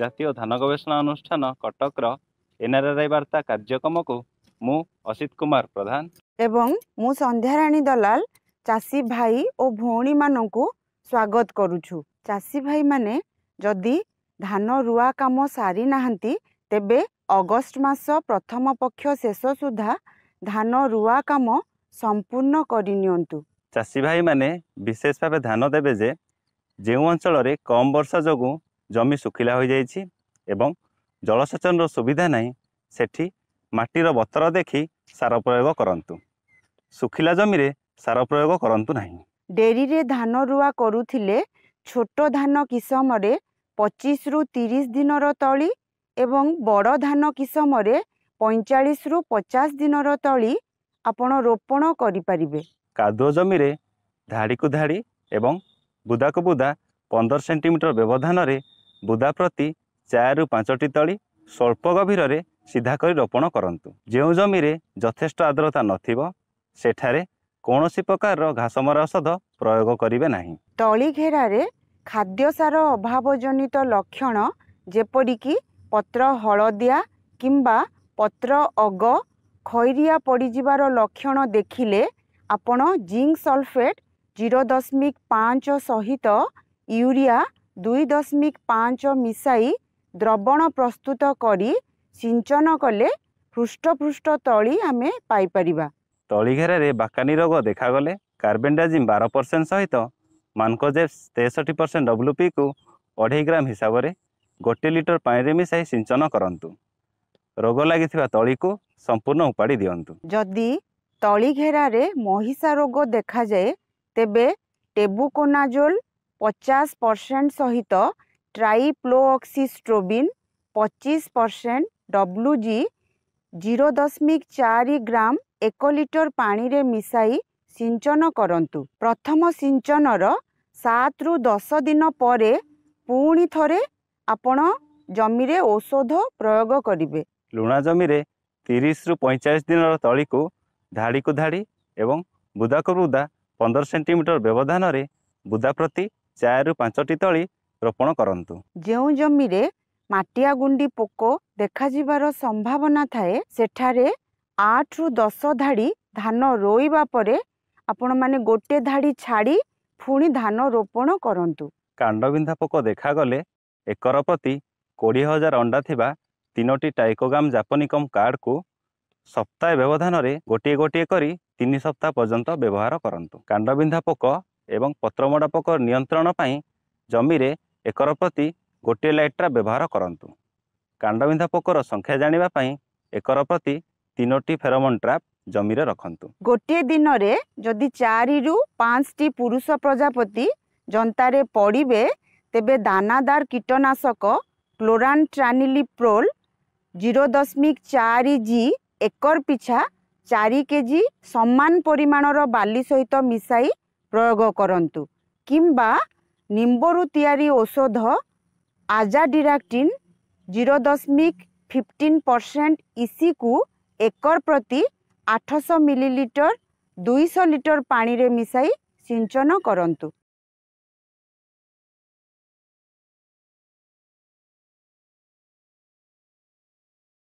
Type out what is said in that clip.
ଜାତୀୟ ଧାନ ଗବେଷଣା ଅନୁଷ୍ଠାନ କଟକର ଏନ୍ଆର୍ଆର୍ଆଇ ବାର୍ତ୍ତା କାର୍ଯ୍ୟକ୍ରମକୁ ମୁଁ ଅସିତ କୁମାର ପ୍ରଧାନ ଏବଂ ମୁଁ ସନ୍ଧ୍ୟାରାଣୀ ଦଲାଲ ଚାଷୀ ଭାଇ ଓ ଭଉଣୀମାନଙ୍କୁ ସ୍ୱାଗତ କରୁଛୁ ଚାଷୀ ଭାଇମାନେ ଯଦି ଧାନ ରୁଆ କାମ ସାରି ନାହାନ୍ତି ତେବେ ଅଗଷ୍ଟ ମାସ ପ୍ରଥମ ପକ୍ଷ ଶେଷ ସୁଦ୍ଧା ଧାନ ରୁଆ କାମ ସମ୍ପୂର୍ଣ୍ଣ କରିନିଅନ୍ତୁ ଚାଷୀ ଭାଇମାନେ ବିଶେଷ ଭାବେ ଧ୍ୟାନ ଦେବେ ଯେ ଯେଉଁ ଅଞ୍ଚଳରେ କମ୍ ବର୍ଷା ଯୋଗୁଁ ଜମି ଶୁଖିଲା ହୋଇଯାଇଛି ଏବଂ ଜଳସେଚନର ସୁବିଧା ନାହିଁ ସେଠି ମାଟିର ବତର ଦେଖି ସାର ପ୍ରୟୋଗ କରନ୍ତୁ ଶୁଖିଲା ଜମିରେ ସାର ପ୍ରୟୋଗ କରନ୍ତୁ ନାହିଁ ଡେରିରେ ଧାନ ରୁଆ କରୁଥିଲେ ଛୋଟ ଧାନ କିସମରେ ପଚିଶରୁ ତିରିଶ ଦିନର ତଳି ଏବଂ ବଡ଼ ଧାନ କିସମରେ ପଇଁଚାଳିଶରୁ ପଚାଶ ଦିନର ତଳି ଆପଣ ରୋପଣ କରିପାରିବେ କାଦୁଅ ଜମିରେ ଧାଡ଼ିକୁ ଧାଡ଼ି ଏବଂ ବୁଦାକୁ ବୁଦା ପନ୍ଦର ସେଣ୍ଟିମିଟର ବ୍ୟବଧାନରେ ବୁଦା ପ୍ରତି ଚାରିରୁ ପାଞ୍ଚଟି ତଳି ସ୍ୱଳ୍ପ ଗଭୀରରେ ସିଧା କରି ରୋପଣ କରନ୍ତୁ ଯେଉଁ ଜମିରେ ଯଥେଷ୍ଟ ଆଦ୍ରତା ନଥିବ ସେଠାରେ କୌଣସି ପ୍ରକାରର ଘାସ ମରା ଔଷଧ ପ୍ରୟୋଗ କରିବେ ନାହିଁ ତଳି ଘେରାରେ ଖାଦ୍ୟସାର ଜନିତ ଲକ୍ଷଣ ଯେପରିକି ପତ୍ର ହଳଦିଆ କିମ୍ବା ପତ୍ର ଅଗ ଖଇରିଆ ପଡ଼ିଯିବାର ଲକ୍ଷଣ ଦେଖିଲେ ଆପଣ ଜିଙ୍କ ସଲଫେଟ୍ ଜିରୋ ଦଶମିକ ପାଞ୍ଚ ସହିତ ୟୁରିଆ ଦୁଇ ଦଶମିକ ପାଞ୍ଚ ମିଶାଇ ଦ୍ରବଣ ପ୍ରସ୍ତୁତ କରି ସିଞ୍ଚନ କଲେ ହୃଷ୍ଟପୃଷ୍ଟ ତଳି ଆମେ ପାଇପାରିବା ତଳି ଘେରରେ ବାକାନି ରୋଗ ଦେଖାଗଲେ କାର୍ବେଣ୍ଡାଜିମ୍ ବାର ପରସେଣ୍ଟ ସହିତ ମାନକୋଜେପ୍ସ ତେଷଠି ପରସେଣ୍ଟ ଡବ୍ଲୁପିକୁ ଅଢ଼େଇ ଗ୍ରାମ ହିସାବରେ ଗୋଟିଏ ଲିଟର ପାଣିରେ ମିଶାଇ ସିଞ୍ଚନ କରନ୍ତୁ ରୋଗ ଲାଗିଥିବା ତଳିକୁ ସମ୍ପୂର୍ଣ୍ଣ ଉପାଡ଼ି ଦିଅନ୍ତୁ ଯଦି ତଳି ଘେରାରେ ମହିଷା ରୋଗ ଦେଖାଯାଏ ତେବେ ଟେବୁକୋନାଜୋଲ୍ ପଚାଶ ପରସେଣ୍ଟ ସହିତ ଟ୍ରାଇପ୍ଲୋଅକ୍ସିଷ୍ଟ୍ରୋବିନ୍ ପଚିଶ ପରସେଣ୍ଟ ଡବ୍ଲୁ ଜି ଜିରୋ ଦଶମିକ ଚାରି ଗ୍ରାମ ଏକ ଲିଟର ପାଣିରେ ମିଶାଇ ସିଞ୍ଚନ କରନ୍ତୁ ପ୍ରଥମ ସିଞ୍ଚନର ସାତରୁ ଦଶ ଦିନ ପରେ ପୁଣି ଥରେ ଆପଣ ଜମିରେ ଔଷଧ ପ୍ରୟୋଗ କରିବେ ଲୁଣା ଜମିରେ ତିରିଶରୁ ପଇଁଚାଳିଶ ଦିନର ତଳିକୁ ଧାଡ଼ିକୁ ଧାଡ଼ି ଏବଂ ବୁଦାକୁ ବୁଦା ପନ୍ଦର ସେଣ୍ଟିମିଟର ବ୍ୟବଧାନରେ ବୁଦା ପ୍ରତି ଚାରିରୁ ପାଞ୍ଚଟି ତଳି ରୋପଣ କରନ୍ତୁ ଯେଉଁ ଜମିରେ ମାଟିଆ ଗୁଣ୍ଡି ପୋକ ଦେଖାଯିବାର ସମ୍ଭାବନା ଥାଏ ସେଠାରେ ଆଠରୁ ଦଶ ଧାଡ଼ି ଧାନ ରୋଇବା ପରେ ଆପଣମାନେ ଗୋଟେ ଧାଡ଼ି ଛାଡ଼ି ପୁଣି ଧାନ ରୋପଣ କରନ୍ତୁ କାଣ୍ଡବିନ୍ଧା ପୋକ ଦେଖାଗଲେ ଏକର ପ୍ରତି କୋଡ଼ିଏ ହଜାର ଅଣ୍ଡା ଥିବା ତିନୋଟି ଟାଇକୋଗାମ୍ ଜାପନିକମ୍ କାର୍ଡ଼କୁ ସପ୍ତାହେ ବ୍ୟବଧାନରେ ଗୋଟିଏ ଗୋଟିଏ କରି ତିନି ସପ୍ତାହ ପର୍ଯ୍ୟନ୍ତ ବ୍ୟବହାର କରନ୍ତୁ କାଣ୍ଡବିନ୍ଧା ପୋକ ଏବଂ ପତ୍ରମଡ଼ ପୋକ ନିୟନ୍ତ୍ରଣ ପାଇଁ ଜମିରେ ଏକର ପ୍ରତି ଗୋଟିଏ ଲାଇଟ୍ରା ବ୍ୟବହାର କରନ୍ତୁ କାଣ୍ଡବିନ୍ଧା ପୋକର ସଂଖ୍ୟା ଜାଣିବା ପାଇଁ ଏକର ପ୍ରତି ତିନୋଟି ଫେରମନ୍ ଟ୍ରାପ୍ ଜମିରେ ରଖନ୍ତୁ ଗୋଟିଏ ଦିନରେ ଯଦି ଚାରିରୁ ପାଞ୍ଚଟି ପୁରୁଷ ପ୍ରଜାପତି ଜନ୍ତାରେ ପଡ଼ିବେ ତେବେ ଦାନାଦାର କୀଟନାଶକ କ୍ଲୋରାନ୍ ଟ୍ରାନିଲିପ୍ରୋଲ ଜିରୋ ଦଶମିକ ଚାରି ଜି ଏକର ପିଛା ଚାରି କେଜି ସମାନ ପରିମାଣର ବାଲି ସହିତ ମିଶାଇ প্ৰয়োগ কৰন্তু কিম্বা নিম্বৰু তিয়াৰি ঔষধ আজাডিৰাক্টিন জিৰ' দশমিক ফিফটিন পাৰ্চেণ্ট ইচিকু একৰ প্ৰতি আঠশ মিলিলিটৰ লিটৰ দুইশ লিটৰ পানীৰে মিশাই সিঞ্চন কৰন্তু